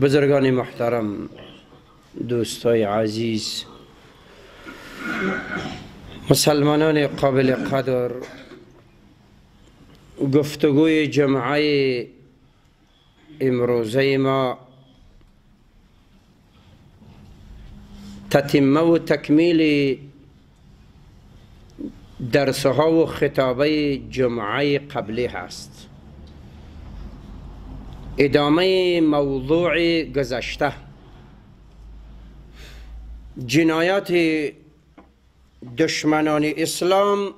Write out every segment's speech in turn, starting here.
بزرگان محترم دوستای عزیز مسلمانان قابل قدر گفتگوی جمعه امروزه ما تتمه و تکمیل درسها و خطابه جمعه قبلی هست ادامه موضوع گذشته جنایات دشمنان اسلام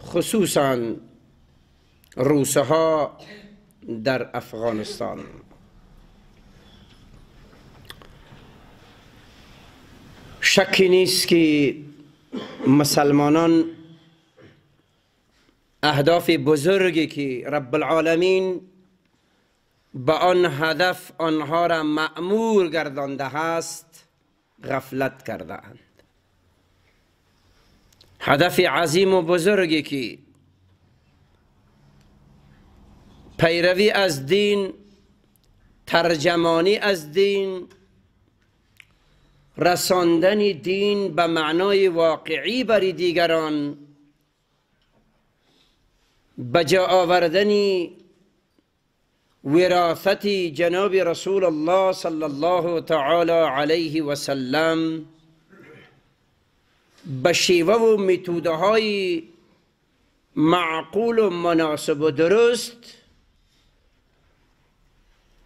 خصوصا روسها در افغانستان شکی نیست که مسلمانان اهداف بزرگی که رب العالمین به آن هدف آنها را مأمور گردانده است غفلت کرده اند هدف عظیم و بزرگی که پیروی از دین ترجمانی از دین رساندن دین به معنای واقعی بری دیگران بجا جا وراثتي جناب رسول الله صلى الله تعالى عليه وسلم بشيوه به و متوده معقول و مناسب و درست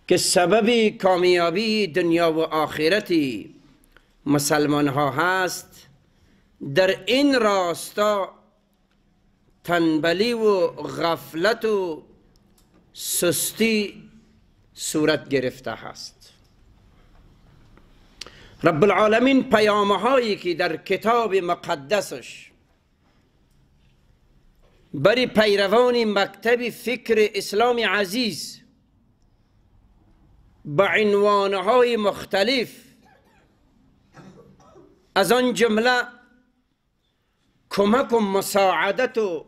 که سبب کامیابی دنیا و آخرتی مسلمان ها هست در این راستا تنبلی و غفلت و سستی صورت گرفته هست رب العالمین پیامه که در کتاب مقدسش برای پیروان مکتب فکر اسلام عزیز به عنوانهای مختلف از آن جمله کمک و مساعدت و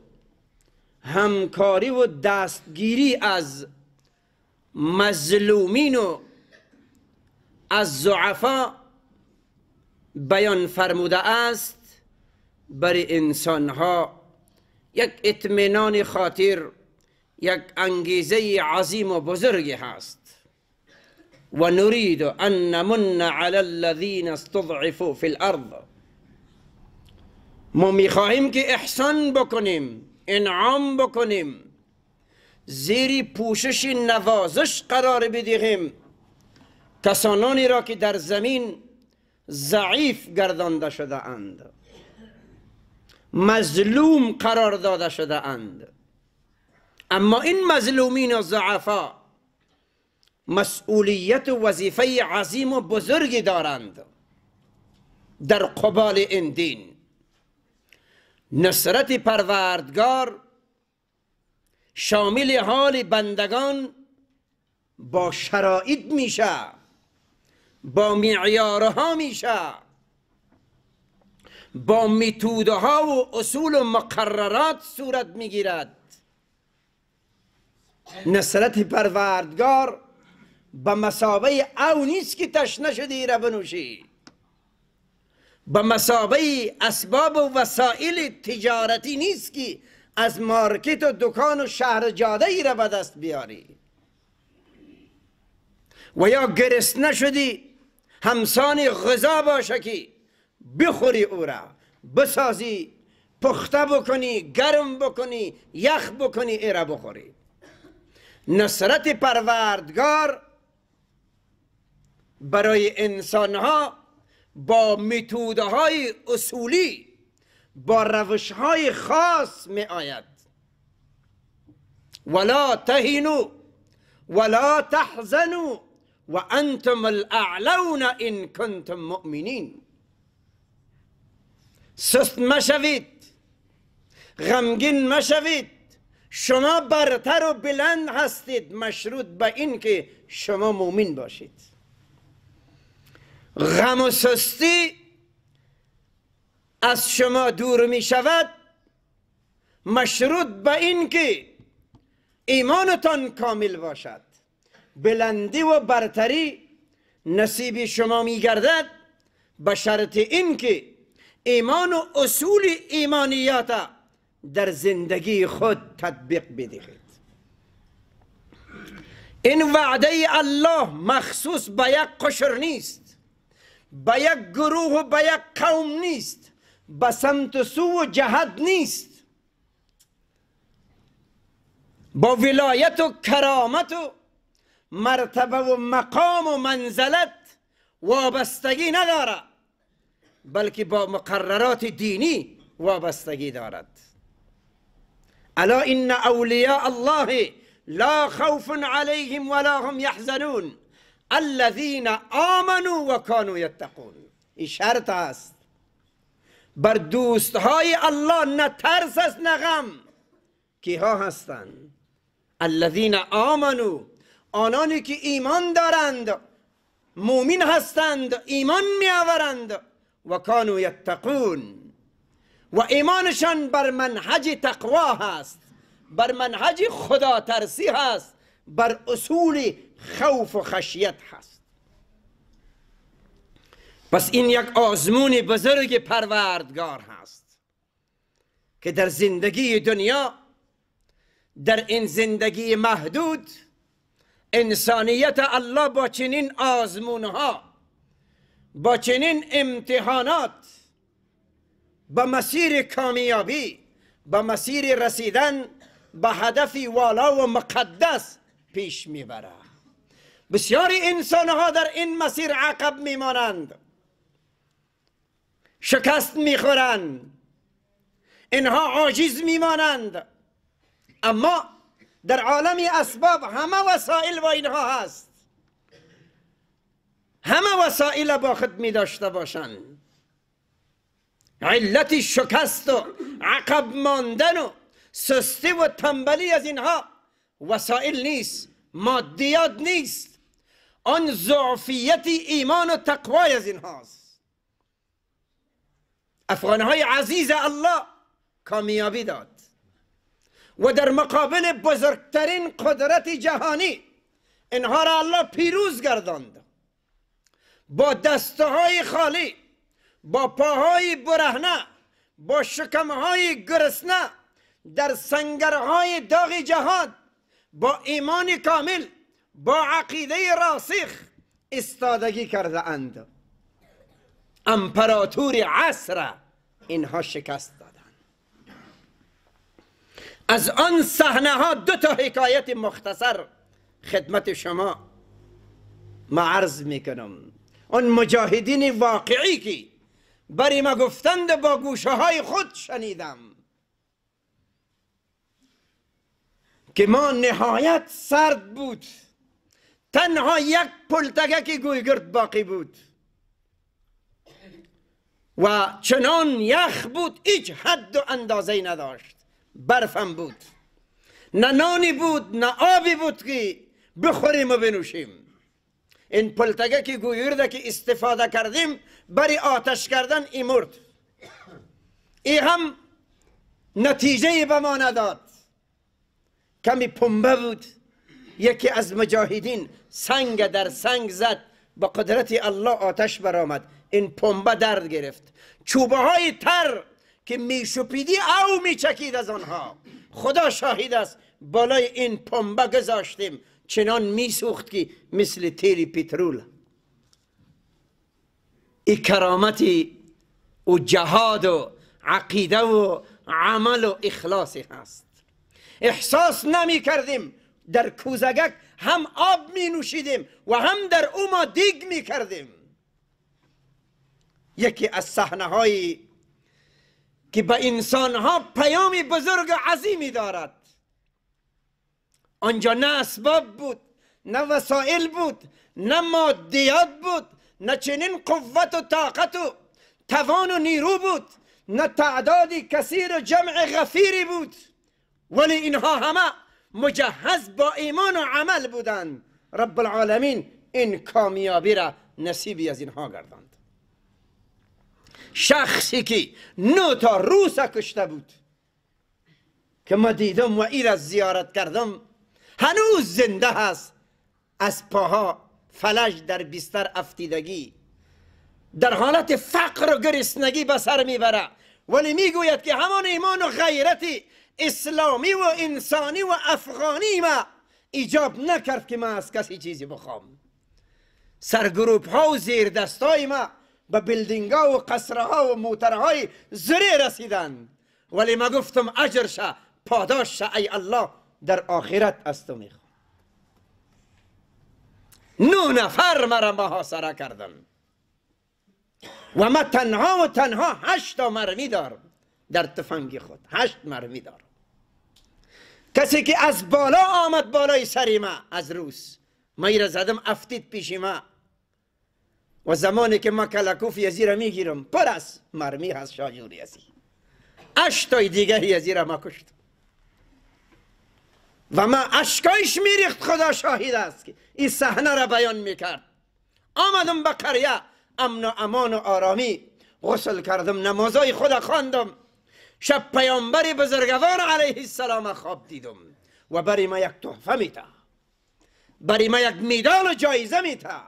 همکاری و دستگیری از مظلومین و از ضعفا بیان فرموده است برای انسانها یک اطمینان خاطر یک انگیزه عظیم و بزرگی هست و نرید ان نمن علی الذین استضعفوا فی الارض ما میخواهیم که احسان بکنیم انعام بکنیم زیر پوشش نوازش قرار بدهیم کسانانی را که در زمین ضعیف گردانده شده اند مظلوم قرار داده شده اند اما این مظلومین و ضعفا مسئولیت و وظیفه عظیم و بزرگی دارند در قبال این دین نصرت پروردگار شامل حال بندگان با شرایط میشه با معیارها میشه با میتوده ها و اصول و مقررات صورت میگیرد نصرت پروردگار به مسابه او نیست که تشنه شدی را بنوشی به مسابه اسباب و وسایل تجارتی نیست که از مارکت و دکان و شهر جاده ای را به دست بیاری و یا گرسنه نشدی همسان غذا باشه که بخوری او را بسازی پخته بکنی گرم بکنی یخ بکنی ای را بخوری نصرت پروردگار برای انسان ها با های اصولی با روشهای خاص می آید ولا تهینو ولا تحزنوا و انتم الاعلون ان کنتم مؤمنین سست مشوید غمگین مشوید شما برتر و بلند هستید مشروط به اینکه شما مؤمن باشید غم و سستی از شما دور می شود مشروط به اینکه ایمانتان کامل باشد بلندی و برتری نصیب شما می گردد به شرط اینکه ایمان و اصول ایمانیات در زندگی خود تطبیق بدهید این وعده الله مخصوص به یک قشر نیست به یک گروه و به یک قوم نیست به سمت و سو و جهت نیست با ولایت و کرامت و مرتبه و مقام و منزلت وابستگی ندارد بلکه با مقررات دینی وابستگی دارد الا ان اولیاء الله لا خوف علیهم ولا هم یحزنون الذین آمنوا و کانو یتقون این شرط است بر دوستهای الله نه ترس است نه غم کیها هستند الذین آمنو آنانی که ایمان دارند مؤمن هستند ایمان می آورند و کانو یتقون و ایمانشان بر منهج تقوا هست بر منهج خدا ترسی هست بر اصولی خوف و خشیت هست پس این یک آزمون بزرگ پروردگار هست که در زندگی دنیا در این زندگی محدود انسانیت الله با چنین آزمونها با چنین امتحانات با مسیر کامیابی با مسیر رسیدن به هدفی والا و مقدس پیش میبره بسیاری انسان ها در این مسیر عقب میمانند شکست میخورند اینها عاجز میمانند اما در عالم اسباب همه وسایل با اینها هست همه وسایل با خود می داشته باشند علت شکست و عقب ماندن و سستی و تنبلی از اینها وسایل نیست مادیات نیست آن ضعفیت ایمان و تقوای از اینهاست های عزیز الله کامیابی داد و در مقابل بزرگترین قدرت جهانی اینها را الله پیروز گرداند با دسته های خالی با پاهای برهنه با شکم های گرسنه در سنگرهای داغ جهاد با ایمان کامل با عقیده راسخ استادگی کرده اند امپراتور عصر اینها شکست دادن از آن صحنه ها دو تا حکایت مختصر خدمت شما معرض میکنم اون مجاهدین واقعی که بری ما گفتند با گوشه های خود شنیدم که ما نهایت سرد بود تنها یک پلتگک گویگرد باقی بود و چنان یخ بود هیچ حد و اندازه نداشت برفم بود نه نانی بود نه آبی بود که بخوریم و بنوشیم این پلتگک گویگرده که استفاده کردیم برای آتش کردن ای مرد ای هم نتیجه به ما نداد کمی پنبه بود یکی از مجاهدین سنگ در سنگ زد با قدرت الله آتش برآمد این پنبه درد گرفت چوبه های تر که میشوپیدی او میچکید از آنها خدا شاهد است بالای این پنبه گذاشتیم چنان میسوخت که مثل تیلی پترول ای کرامتی و جهاد و عقیده و عمل و اخلاصی هست احساس نمی کردیم در کوزگک هم آب می نوشیدیم و هم در او ما دیگ می کردیم یکی از صحنه هایی که به انسان ها پیام بزرگ و عظیمی دارد آنجا نه اسباب بود نه وسایل بود نه مادیات بود نه چنین قوت و طاقت و توان و نیرو بود نه تعدادی کثیر و جمع غفیری بود ولی اینها همه مجهز با ایمان و عمل بودند رب العالمین این کامیابی را نصیبی از اینها گرداند شخصی که نو تا روس کشته بود که ما دیدم و ای زیارت کردم هنوز زنده هست از پاها فلج در بیستر افتیدگی در حالت فقر و گرسنگی به سر میبره ولی میگوید که همان ایمان و غیرتی اسلامی و انسانی و افغانی ما ایجاب نکرد که ما از کسی چیزی بخوام سرگروپ ها و زیر دستای ما به بلدینگ ها و قصرها ها و موتر های زری رسیدن ولی ما گفتم اجر شه پاداش شه ای الله در آخرت از تو میخوام نو نفر مرا محاصره کردن و ما تنها و تنها هشتا مرمی دارم در تفنگ خود هشت مرمی دارم کسی که از بالا آمد بالای سری ما از روس ما را زدم افتید پیش ما و زمانی که ما کلکوف یزی را میگیرم پر از مرمی هست شاجور یزی اشتای دیگه یزی را ما کشت و ما اشکایش میریخت خدا شاهد است که این صحنه را بیان میکرد آمدم به قریه امن و امان و آرامی غسل کردم نمازای خدا خواندم شب پیامبر بزرگوار علیه السلام خواب دیدم و برای ما یک تحفه میتا برای ما یک میدان و جایزه میتا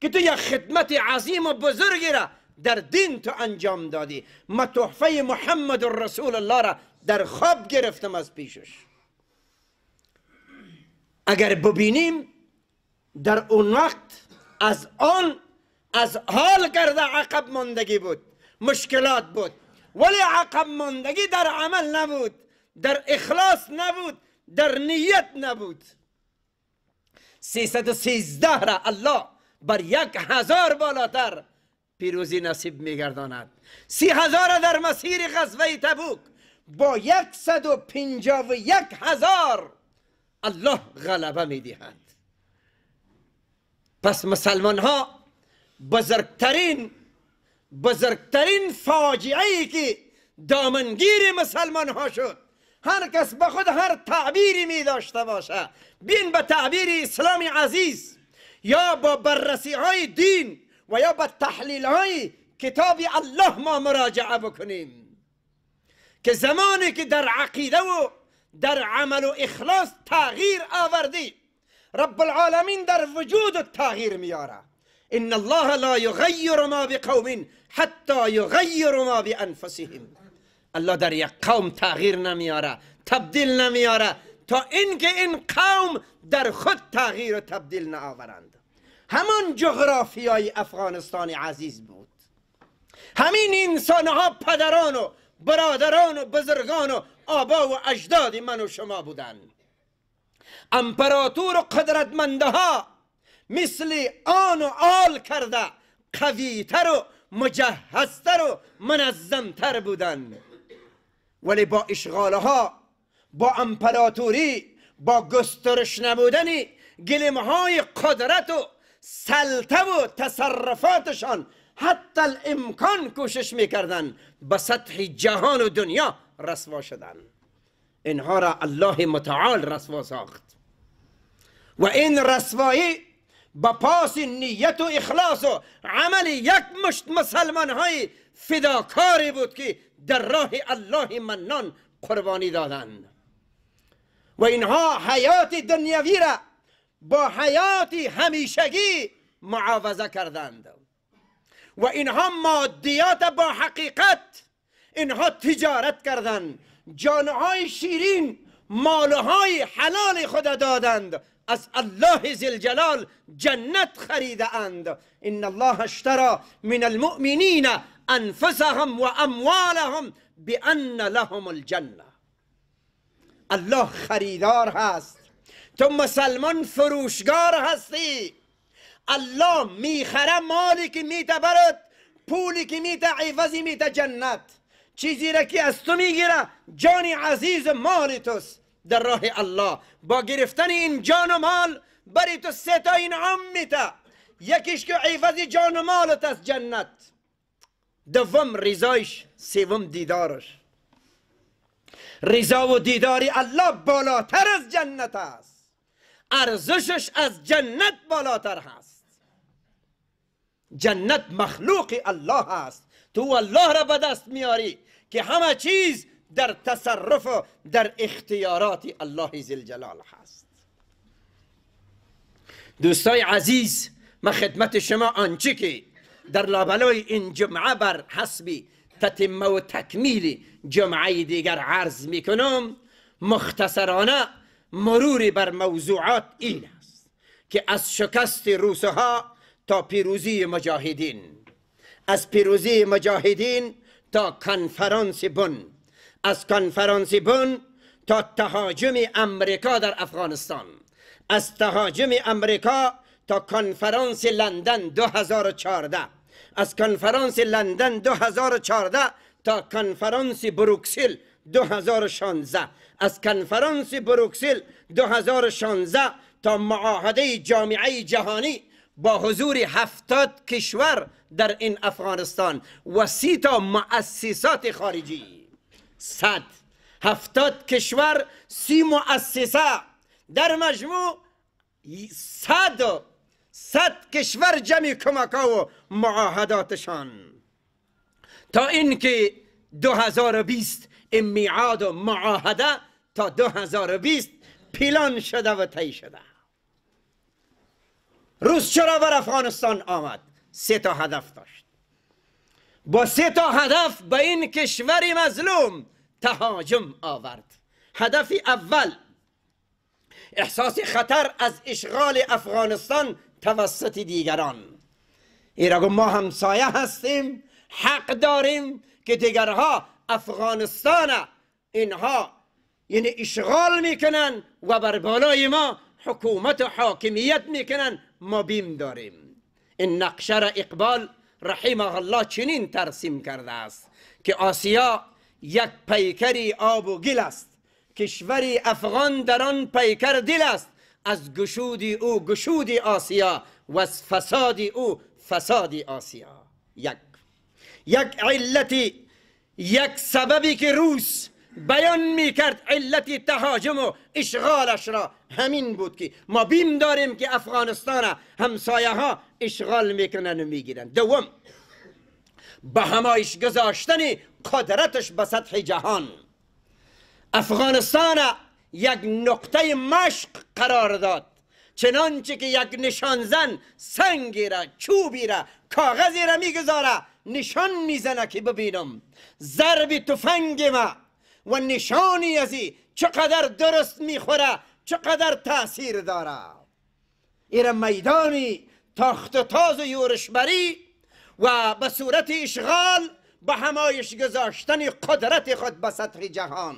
که تو یک خدمت عظیم و بزرگی را در دین تو انجام دادی ما تحفه محمد رسول الله را در خواب گرفتم از پیشش اگر ببینیم در اون وقت از آن از حال کرده عقب ماندگی بود مشکلات بود ولی عقب ماندگی در عمل نبود در اخلاص نبود در نیت نبود 313 را الله بر یک هزار بالاتر پیروزی نصیب میگرداند سی هزار در مسیر غزوه تبوک با یکصد و پینجا و یک هزار الله غلبه میدهد پس مسلمان ها بزرگترین بزرگترین فاجعه که دامنگیر مسلمان ها شد هر کس به خود هر تعبیری می داشته باشه بین به تعبیر اسلام عزیز یا با بررسی های دین و یا به تحلیل های کتاب الله ما مراجعه بکنیم که زمانی که در عقیده و در عمل و اخلاص تغییر آوردی رب العالمین در وجود تغییر میاره ان الله لا یغیر ما بقوم حتی یغیر ما بانفسهم الله در یک قوم تغییر نمیاره تبدیل نمیاره تا اینکه این قوم در خود تغییر و تبدیل نآورند همان جغرافیای افغانستان عزیز بود همین انسانها ها پدران و برادران و بزرگان و آبا و اجداد من و شما بودند امپراتور و قدرتمنده ها مثل آن و آل کرده قویتر و مجهزتر و منظمتر بودن ولی با اشغالها، با امپراتوری با گسترش نبودنی گلمهای های قدرت و سلطه و تصرفاتشان حتی الامکان کوشش میکردن به سطح جهان و دنیا رسوا شدن اینها را الله متعال رسوا ساخت و این رسوایی با پاس نیت و اخلاص و عمل یک مشت مسلمان های فداکاری بود که در راه الله منان قربانی دادند و اینها حیات دنیوی را با حیات همیشگی معاوضه کردند و اینها مادیات با حقیقت اینها تجارت کردند جانهای شیرین مالهای حلال خود دادند از الله زلجلال جنت خریده اند ان الله اشترا من المؤمنین انفسهم و اموالهم بان لهم الجنه الله خریدار هست تو مسلمان فروشگار هستی الله میخره مالی که میته پولی که میته عوضی میته جنت چیزی را که از تو میگیره جان عزیز مال توست در راه الله با گرفتن این جان و مال بری تو سه این یکیش که عوض جان و مالت از جنت دوم رضایش سوم دیدارش رضا و دیداری الله بالاتر از جنت است ارزشش از جنت بالاتر هست جنت مخلوق الله است تو الله را به دست میاری که همه چیز در تصرف و در اختیارات الله زلجلال هست دوستای عزیز ما خدمت شما آنچه که در لابلای این جمعه بر حسب تتمه و تکمیل جمعه دیگر عرض میکنم مختصرانه مروری بر موضوعات این است که از شکست روسها تا پیروزی مجاهدین از پیروزی مجاهدین تا کنفرانس بن از کنفرانس بن تا تهاجم امریکا در افغانستان از تهاجم امریکا تا کنفرانس لندن 2014 از کنفرانس لندن 2014 تا کنفرانس بروکسل 2016 از کنفرانس بروکسل 2016 تا معاهده جامعه جهانی با حضور هفتاد کشور در این افغانستان و سی تا مؤسسات خارجی صد هفتاد کشور سی مؤسسه در مجموع صد صد کشور جمع کمکا و معاهداتشان تا اینکه 2020 این و معاهده تا 2020 پیلان شده و طی شده روز چرا بر افغانستان آمد سه تا هدف داشت با سه تا هدف به این کشور مظلوم تهاجم آورد هدف اول احساس خطر از اشغال افغانستان توسط دیگران گو ما همسایه هستیم حق داریم که دیگرها افغانستان اینها یعنی اشغال میکنن و بر بالای ما حکومت و حاکمیت میکنن ما بیم داریم این نقشه را اقبال رحمه الله چنین ترسیم کرده است که آسیا یک پیکری آب و گل است کشوری افغان در آن پیکر دل است از گشود او گشود آسیا و از فساد او فساد آسیا یک یک علتی یک سببی که روس بیان میکرد علت تهاجم و اشغالش را همین بود که ما بیم داریم که افغانستان همسایه ها اشغال میکنن و میگیرن دوم به همایش گذاشتن قدرتش به سطح جهان افغانستان یک نقطه مشق قرار داد چنانچه که یک نشانزن سنگی را چوبی را کاغذی را میگذاره نشان میزنه که ببینم ضرب تفنگ ما و نشانی ازی چقدر درست میخوره چقدر تاثیر داره ایره میدانی تاخت تاز و یورشبری و به صورت اشغال به همایش گذاشتن قدرت خود به سطح جهان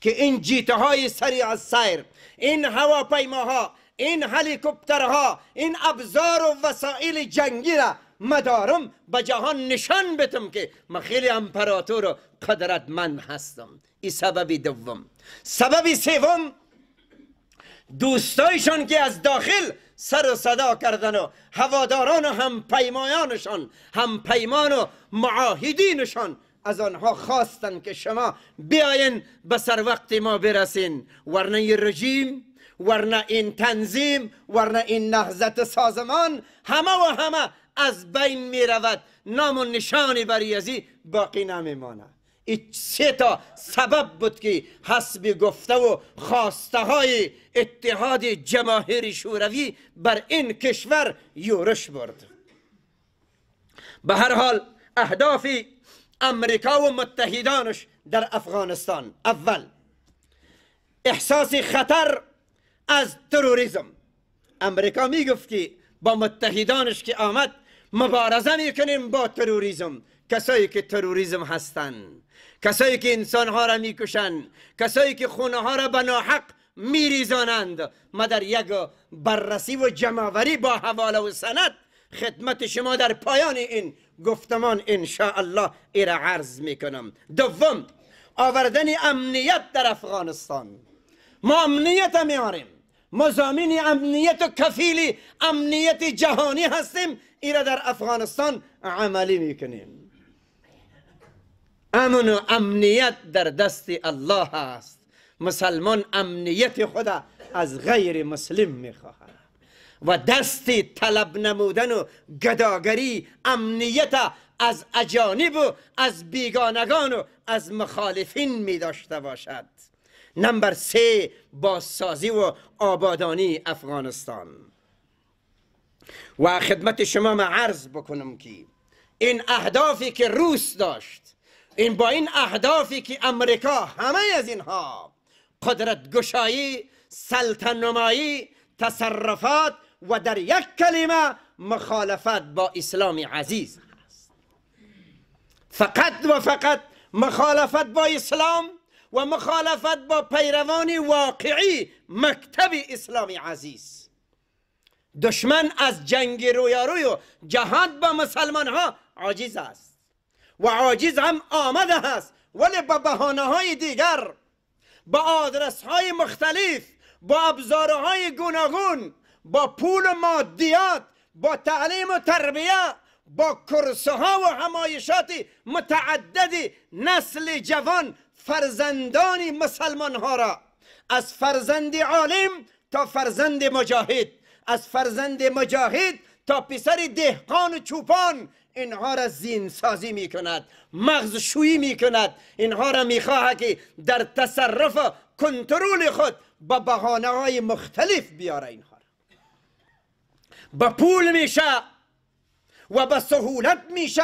که این جیته های سریع از سیر این هواپیماها این هلیکوپترها این ابزار و وسایل جنگی را مدارم به جهان نشان بتم که من خیلی امپراتور و قدرتمند هستم این سبب دوم سبب سوم دوستایشان که از داخل سر و صدا کردن و هواداران و هم پیمان و معاهدینشان از آنها خواستن که شما بیاین به سر وقت ما برسین ورنه این رژیم ورنه این تنظیم ورنه این نهضت سازمان همه و همه از بین می رود نام و نشانی بر یزی باقی نمیماند این سه تا سبب بود که حسب گفته و خواسته های اتحاد جماهیر شوروی بر این کشور یورش برد به هر حال اهداف امریکا و متحدانش در افغانستان اول احساس خطر از تروریسم امریکا میگفت که با متحدانش که آمد مبارزه میکنیم با تروریسم کسایی که تروریزم هستند کسایی که انسان ها را میکشند کسایی که خونه ها را به ناحق میریزانند ما در یک بررسی و جمعوری با حواله و سند خدمت شما در پایان این گفتمان الله ای عرض میکنم دوم آوردن امنیت در افغانستان ما امنیت میاریم ما زامین امنیت و کفیل امنیت جهانی هستیم ای را در افغانستان عملی میکنیم امن و امنیت در دست الله است مسلمان امنیت خود از غیر مسلم میخواهد و دست طلب نمودن و گداگری امنیت از اجانب و از بیگانگان و از مخالفین می داشته باشد نمبر سه بازسازی و آبادانی افغانستان و خدمت شما ما عرض بکنم که این اهدافی که روس داشت این با این اهدافی که امریکا همه از اینها قدرت گشایی تصرفات و در یک کلمه مخالفت با اسلام عزیز است. فقط و فقط مخالفت با اسلام و مخالفت با پیروان واقعی مکتب اسلام عزیز دشمن از جنگ رویاروی و جهاد با مسلمان ها عاجز است و عاجز هم آمده است ولی به بهانه های دیگر با آدرس های مختلف با های گوناگون با پول و مادیات با تعلیم و تربیه با کرسه ها و همایشات متعدد نسل جوان فرزندان مسلمان ها را از فرزند عالم تا فرزند مجاهد از فرزند مجاهد تا پسر دهقان و چوپان اینها را زین سازی می کند مغز شویی می کند اینها را می خواهد که در تصرف و کنترل خود با بهانه های مختلف بیاره اینها را با پول میشه و به سهولت میشه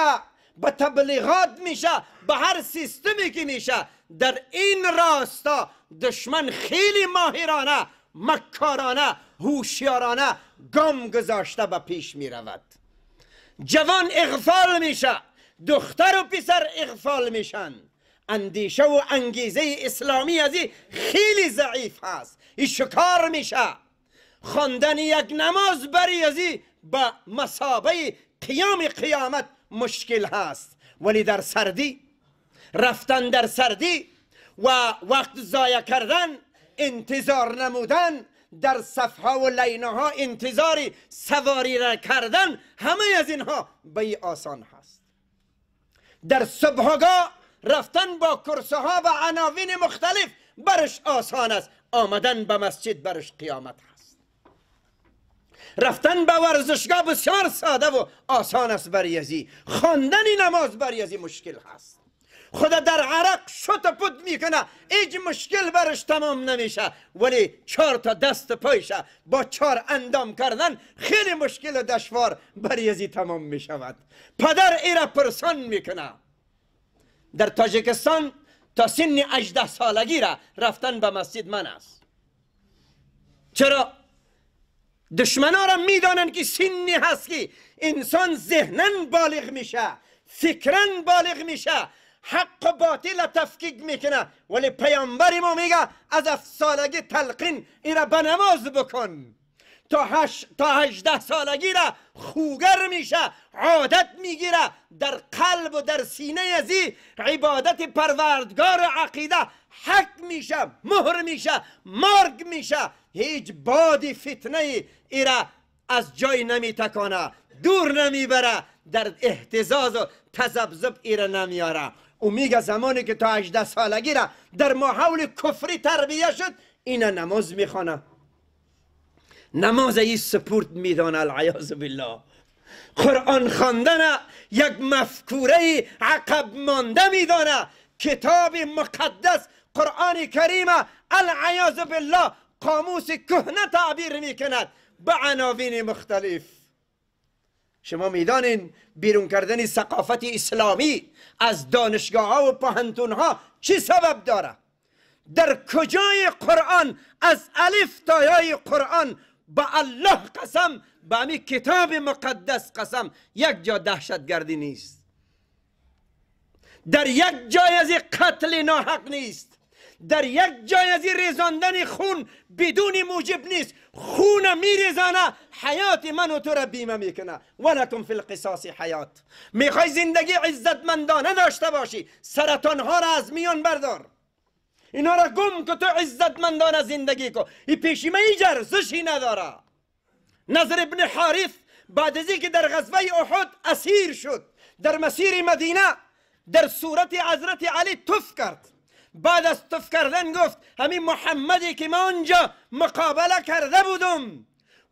با تبلیغات میشه به هر سیستمی که میشه در این راستا دشمن خیلی ماهرانه مکارانه هوشیارانه گام گذاشته به پیش می رود جوان اغفال میشه دختر و پسر اغفال میشن اندیشه و انگیزه اسلامی ازی خیلی ضعیف هست ای شکار میشه خواندن یک نماز بری ازی به مسابه قیام قیامت مشکل هست ولی در سردی رفتن در سردی و وقت ضایع کردن انتظار نمودن در صفها و لینه ها انتظاری سواری را کردن همه از اینها به آسان هست در صبحگاه رفتن با کرسه ها و عناوین مختلف برش آسان است آمدن به مسجد برش قیامت هست رفتن به ورزشگاه بسیار ساده و آسان است بریزی. خواندن نماز بریزی مشکل هست خدا در عرق شت پود میکنه هیچ مشکل برش تمام نمیشه ولی چهار تا دست پایشه با چهار اندام کردن خیلی مشکل و دشوار بریزی تمام میشود پدر ایرا پرسان میکنه در تاجکستان تا سن 18 سالگی را رفتن به مسجد من است چرا دشمنا را میدانن که سنی هست که انسان ذهنن بالغ میشه فکرن بالغ میشه حق و باطل تفکیک میکنه ولی پیامبر ما میگه از سالگی تلقین این را به نماز بکن تا, هش... تا هجده سالگی را خوگر میشه عادت میگیره در قلب و در سینه ازی عبادت پروردگار عقیده حق میشه مهر میشه مرگ میشه هیچ بادی فتنه ای, را از جای نمیتکانه دور نمیبره در احتزاز و تذبذب ای را نمیاره او میگه زمانی که تا 18 سالگی در ماحول کفری تربیه شد اینا نماز میخوانه نماز ای سپورت میدانه العیاذ بالله قرآن خواندن یک مفکوره عقب مانده میدانه کتاب مقدس قرآن کریم العیاذ بالله قاموس کهنه تعبیر میکند به عناوین مختلف شما میدانین بیرون کردن ثقافت اسلامی از دانشگاه ها و پاهنتون ها چی سبب داره در کجای قرآن از الف تا یای قرآن به الله قسم به همی کتاب مقدس قسم یک جا دهشتگردی نیست در یک جای از قتل ناحق نیست در یک جای از ریزاندن خون بدون موجب نیست خون میریزانه حیات من و تو را بیمه میکنه ولکم فی القصاص حیات میخوای زندگی عزتمندانه داشته باشی سرطان ها را از میان بردار اینا را گم که تو عزتمندانه زندگی کن این پیشیمه جرزشی نداره نظر ابن حارث بعد از که در غزوه احد اسیر شد در مسیر مدینه در صورت حضرت علی تف کرد بعد از توف کردن گفت همین محمدی که ما اونجا مقابله کرده بودم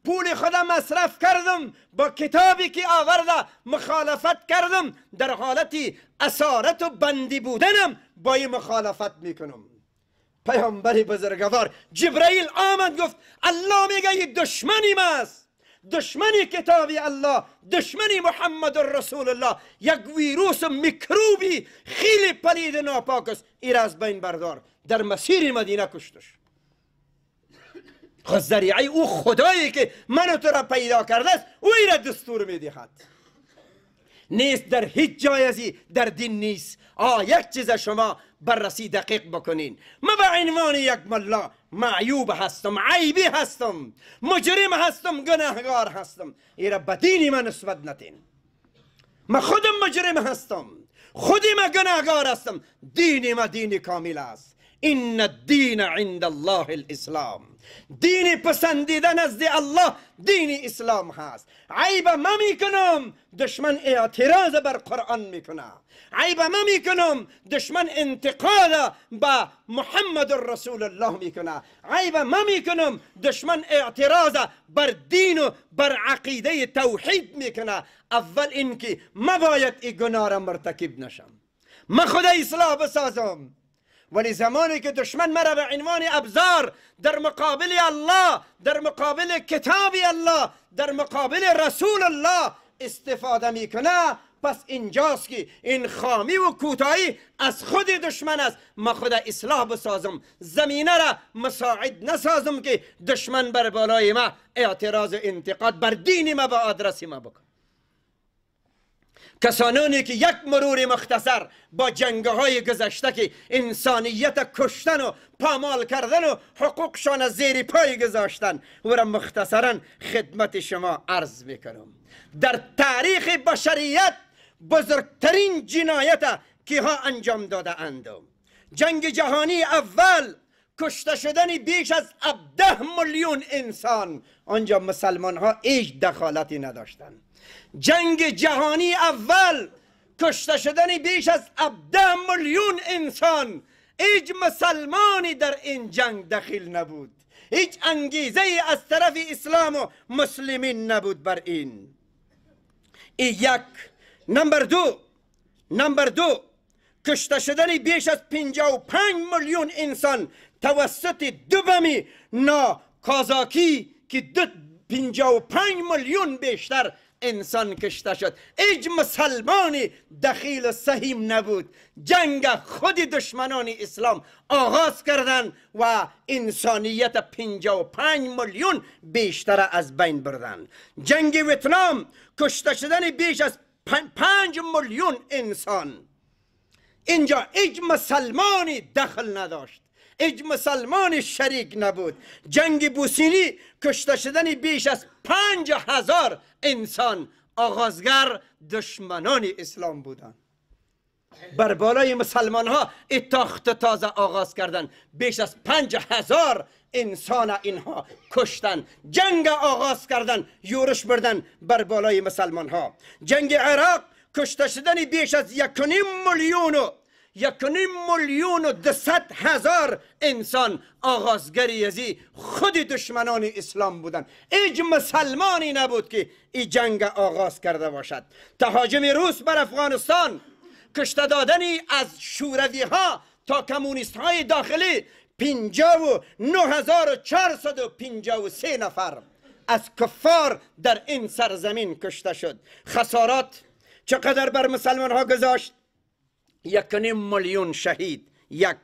پول خودم مصرف کردم با کتابی که آورده مخالفت کردم در حالتی اسارت و بندی بودنم با این مخالفت میکنم پیامبر بزرگوار جبرائیل آمد گفت الله میگه یه دشمنی است دشمنی کتابی الله دشمنی محمد رسول الله یک ویروس میکروبی خیلی پلید ناپاک است از بین بردار در مسیر مدینه کشتش خزریعی او خدایی که منو تو را پیدا کرده است او ایره دستور میدهد نیست در هیچ جای در دین نیست آ یک چیز شما بررسی دقیق بکنین ما به عنوان یک ملا معیوب هستم عیبی هستم مجرم هستم گناهگار هستم ایره به دین من نسبت نتین ما خودم مجرم هستم خودی من گناهگار هستم دین ما دین کامل است این الدین عند الله الاسلام دین پسندیده نزد الله دین اسلام هست عیب ما میکنم دشمن اعتراض بر قرآن میکنه عیب ما میکنم دشمن انتقاد به محمد رسول الله میکنه عیب ما میکنم دشمن اعتراض بر دین و بر عقیده توحید میکنه اول اینکه ما باید این گناه مرتکب نشم ما خدا اسلام بسازم ولی زمانی که دشمن مرا به عنوان ابزار در مقابل الله در مقابل کتاب الله در مقابل رسول الله استفاده میکنه پس اینجاست که این خامی و کوتاهی از خود دشمن است ما خود اصلاح بسازم زمینه را مساعد نسازم که دشمن بر بالای ما اعتراض و انتقاد بر دین ما به آدرس ما بکنه کسانانی که یک مرور مختصر با جنگه های گذشته که انسانیت کشتن و پامال کردن و حقوقشان زیر پای گذاشتن و را مختصرا خدمت شما عرض میکنم در تاریخ بشریت بزرگترین جنایت که ها انجام داده اند. جنگ جهانی اول کشته شدن بیش از 17 میلیون انسان آنجا مسلمان ها هیچ دخالتی نداشتند جنگ جهانی اول کشته شدن بیش از 17 میلیون انسان هیچ مسلمانی در این جنگ دخیل نبود هیچ انگیزه از طرف اسلام و مسلمین نبود بر این ای یک نمبر دو نمبر دو کشته شدن بیش از 55 میلیون انسان توسط دو بمی ناکازاکی که دو 55 میلیون بیشتر انسان کشته شد هیچ مسلمانی دخیل و سهیم نبود جنگ خود دشمنان اسلام آغاز کردن و انسانیت 55 میلیون بیشتر از بین بردن جنگ ویتنام کشته شدن بیش از 5 میلیون انسان اینجا هیچ مسلمانی دخل نداشت هیچ مسلمان شریک نبود جنگ بوسینی کشته شدن بیش از پنج هزار انسان آغازگر دشمنان اسلام بودند بر بالای مسلمان ها اتاخت تازه آغاز کردن بیش از پنج هزار انسان اینها کشتن جنگ آغاز کردن یورش بردن بر بالای مسلمان ها جنگ عراق کشته شدن بیش از یک میلیون یکنی میلیون و دست هزار انسان آغازگری ازی خود دشمنان اسلام بودن ایج مسلمانی نبود که این جنگ آغاز کرده باشد تهاجم روس بر افغانستان کشته دادنی از شوروی ها تا کمونیست های داخلی پینجا و نو هزار و و پینجا و سه نفر از کفار در این سرزمین کشته شد خسارات چقدر بر مسلمان ها گذاشت یک میلیون شهید یک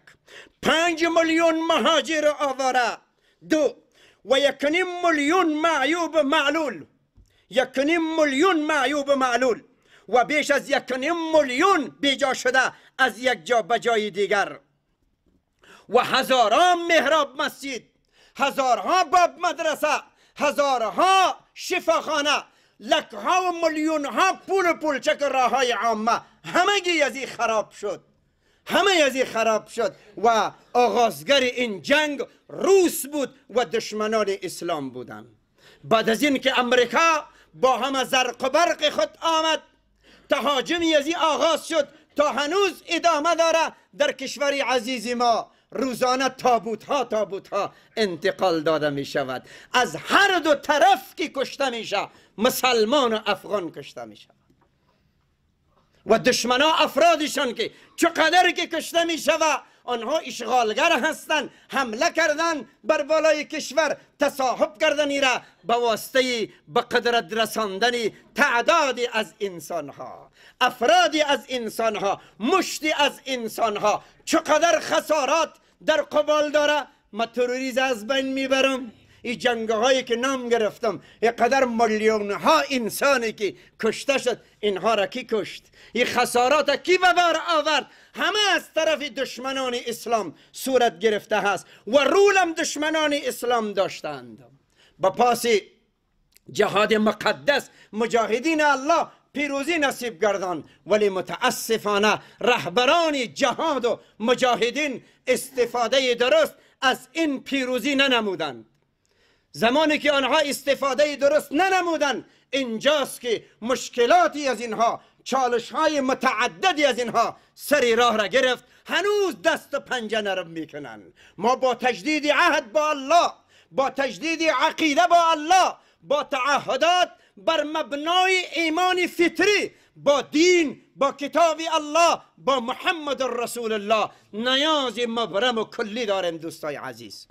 پنج میلیون مهاجر آواره دو و یک میلیون معیوب معلول یک میلیون معیوب معلول و بیش از یک میلیون بیجا شده از یک جا به جای دیگر و هزاران محراب مسجد هزارها باب مدرسه هزارها شفاخانه لکه ها و میلیون ها پول پولچک راه های عامه همگی از این خراب شد همه از این خراب شد و آغازگر این جنگ روس بود و دشمنان اسلام بودند بعد از این که امریکا با همه زرق و برق خود آمد تهاجمی از آغاز شد تا هنوز ادامه داره در کشوری عزیز ما روزانه تابوت ها تابوت ها انتقال داده می شود از هر دو طرف که کشته شود مسلمان و افغان کشته می شود و ها افرادشان که چقدر که کشته می شود آنها اشغالگر هستند حمله کردن بر بالای کشور تصاحب کردن را به واسطه به قدرت رساندن تعدادی از انسان ها افرادی از انسان ها مشتی از انسان ها چقدر خسارات در قبال داره ما تروریز از بین میبرم این جنگ هایی که نام گرفتم قدر ملیون ها انسانی که کشته شد اینها را کی کشت این خسارات کی به بار آورد همه از طرف دشمنان اسلام صورت گرفته هست و رولم دشمنان اسلام داشتند با پاس جهاد مقدس مجاهدین الله پیروزی نصیب گردان ولی متاسفانه رهبران جهاد و مجاهدین استفاده درست از این پیروزی ننمودند زمانی که آنها استفاده درست ننمودند اینجاست که مشکلاتی از اینها چالش های متعددی از اینها سری راه را گرفت هنوز دست و پنجه نرم میکنن ما با تجدید عهد با الله با تجدید عقیده با الله با تعهدات بر مبنای ایمان فطری با دین با کتاب الله با محمد رسول الله نیاز مبرم و کلی داریم دوستای عزیز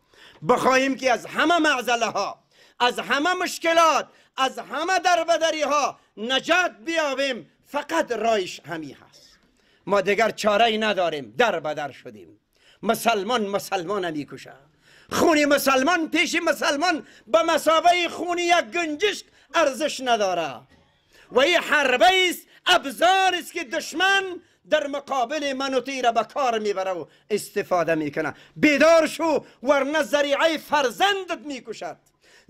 بخواهیم که از همه معزله ها از همه مشکلات از همه دربدری ها نجات بیابیم فقط رایش همی هست ما دیگر چاره ای نداریم دربدر شدیم مسلمان مسلمان نمی کشه خون مسلمان پیش مسلمان به مسابه خونی یک گنجشک ارزش نداره و این حربه است ابزار است که دشمن در مقابل من را به کار میبره و استفاده میکنه بیدار شو ورنه ذریعه فرزندت میکشد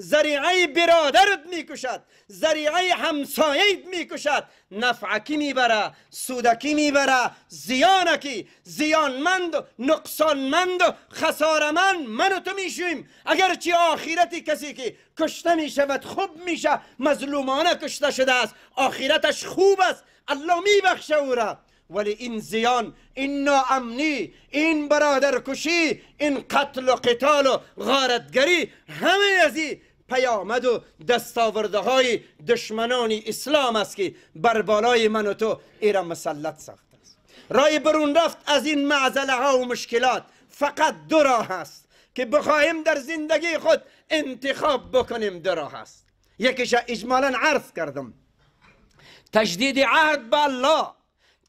ذریعه برادرت میکشد ذریعه همسایت میکشد نفعکی میبره سودکی میبره زیانکی زیانمند و نقصانمند و خسارمند من و تو میشویم اگرچه آخرتی کسی که کشته میشود خوب میشه مظلومانه کشته شده است آخرتش خوب است الله میبخشه او را ولی این زیان این ناامنی این برادر کشی این قتل و قتال و غارتگری همه ازی پیامد و دستاورده های دشمنان اسلام است که بر بالای من و تو ایران مسلط ساخت است رای برون رفت از این معزله ها و مشکلات فقط دو راه هست که بخواهیم در زندگی خود انتخاب بکنیم دو راه هست یکیش اجمالا عرض کردم تجدید عهد به الله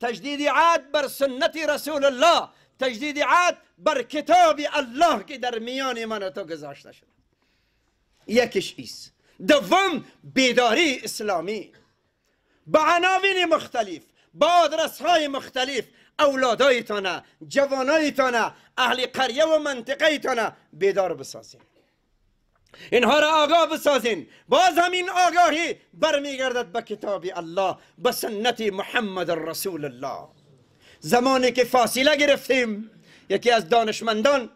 تجدید عهد بر سنت رسول الله تجدید عهد بر کتاب الله که در میان من و تو گذاشته شده یکش ایست دوم بیداری اسلامی به عناوین مختلف با آدرس های مختلف اولادایتان جوانایتان اهل قریه و منطقهتان بیدار بسازین اینها را آگاه بسازین باز هم این آگاهی برمیگردد به کتاب الله به سنت محمد رسول الله زمانی که فاصله گرفتیم یکی از دانشمندان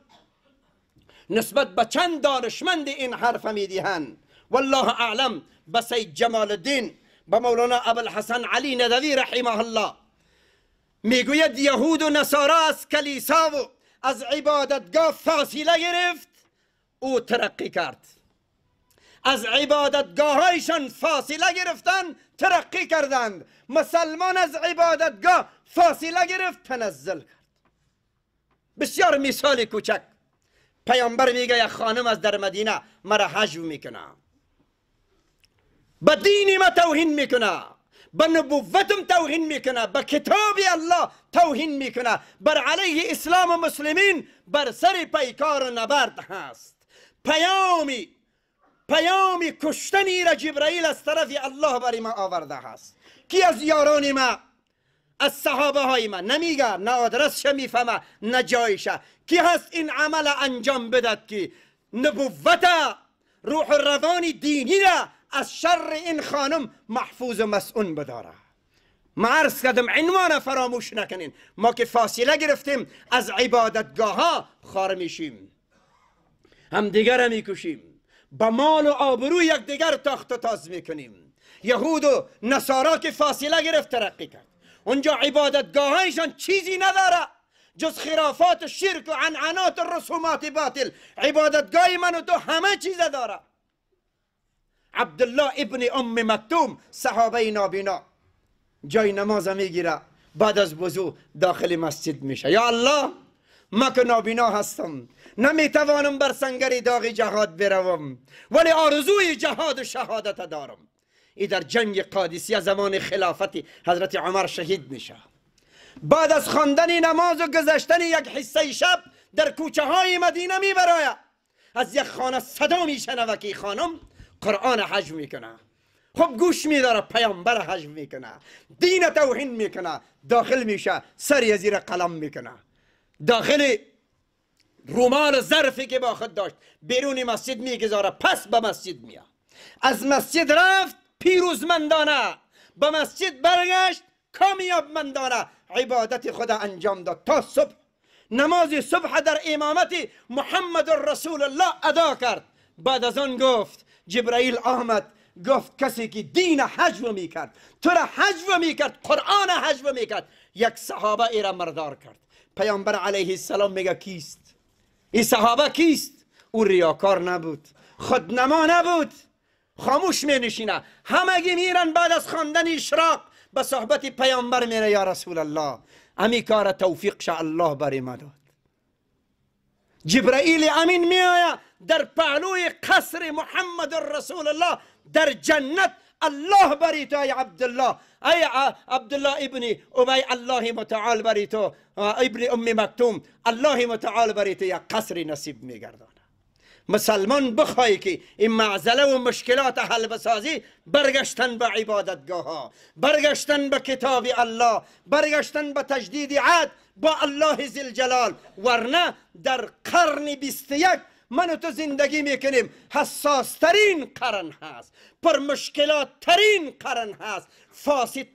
نسبت به چند دانشمند این حرف میدهند والله اعلم به سید جمال الدین به مولانا ابوالحسن علی ندوی رحمه الله میگوید یهود و نصارا از کلیسا و از عبادتگاه فاصله گرفت او ترقی کرد از عبادتگاه هایشان فاصله گرفتن ترقی کردند مسلمان از عبادتگاه فاصله گرفت تنزل کرد بسیار مثال کوچک پیامبر میگه یک خانم از در مدینه مرا حجو میکنه به دین ما توهین میکنه به نبوتم توهین میکنه به کتاب الله توهین میکنه بر علیه اسلام و مسلمین بر سر پیکار نبرد هست پیامی پیام کشتنی را جبرائیل از طرف الله بر ما آورده هست کی از یاران ما از صحابه های من نمیگه نه شه میفهمه نه جایشه کی هست این عمل انجام بدد که نبوت روح روان دینی را از شر این خانم محفوظ و مسئون بداره ما عرض کردم عنوان فراموش نکنین ما که فاصله گرفتیم از عبادتگاه ها خار میشیم هم دیگر میکشیم با مال و آبرو یک دیگر تاخت و تاز میکنیم یهود و نصارا که فاصله گرفت ترقی کرد اونجا عبادتگاهایشان چیزی نداره جز خرافات و شرک و عنعنات و رسومات باطل عبادتگاه من و تو همه چیز داره عبدالله ابن ام مکتوم صحابه نابینا جای نماز میگیره بعد از بزو داخل مسجد میشه یا الله من که نابینا هستم نمیتوانم بر سنگر داغ جهاد بروم ولی آرزوی جهاد و شهادت دارم ای در جنگ قادسیه زمان خلافت حضرت عمر شهید میشه بعد از خواندن نماز و گذشتن یک حصه شب در کوچه های مدینه میبراید از یک خانه صدا میشنوه کی خانم قرآن حجم میکنه خب گوش میداره پیامبر حجم میکنه دین توهین میکنه داخل میشه سری زیر قلم میکنه داخل رومال ظرفی که با خود داشت بیرون مسجد میگذاره پس به مسجد میاد از مسجد رفت پیروزمندانه به مسجد برگشت کامیاب مندانه عبادت خدا انجام داد تا صبح نماز صبح در امامت محمد رسول الله ادا کرد بعد از آن گفت جبرائیل آمد گفت کسی که دین حجو می کرد تو را حجو می کرد قرآن حجو می کرد یک صحابه ای را مردار کرد پیامبر علیه السلام میگه کیست این صحابه کیست او ریاکار نبود خودنما نبود خاموش می نشینه همگی میرن بعد از خواندن اشراق به صحبت پیامبر میره یا رسول الله امی کار توفیق شا الله بر ما داد جبرائیل امین می آیا در پهلوی قصر محمد رسول الله در جنت الله بری تو ای عبدالله ای عبدالله ابن امی الله متعال بری تو ابن ام مکتوم الله متعال بری تو یک قصر نصیب میگردان مسلمان بخواهی که این معزله و مشکلات حل بسازی برگشتن به عبادتگاه ها برگشتن به کتاب الله برگشتن به تجدید عهد با الله زلجلال ورنه در قرن 21 من و تو زندگی میکنیم حساس ترین قرن هست پر مشکلات ترین قرن هست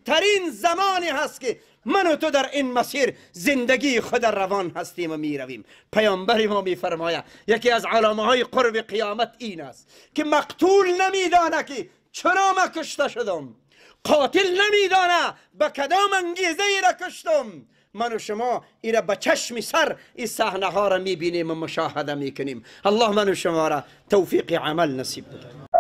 ترین زمانی هست که من و تو در این مسیر زندگی خود روان هستیم و میرویم پیامبر ما میفرماید یکی از علامه های قرب قیامت این است که مقتول نمیدانه که چرا من کشته شدم قاتل نمیدانه به کدام انگیزه ای را کشتم من و شما را به چشم سر این صحنه ها را میبینیم و مشاهده میکنیم الله من و شما را توفیق عمل نصیب بده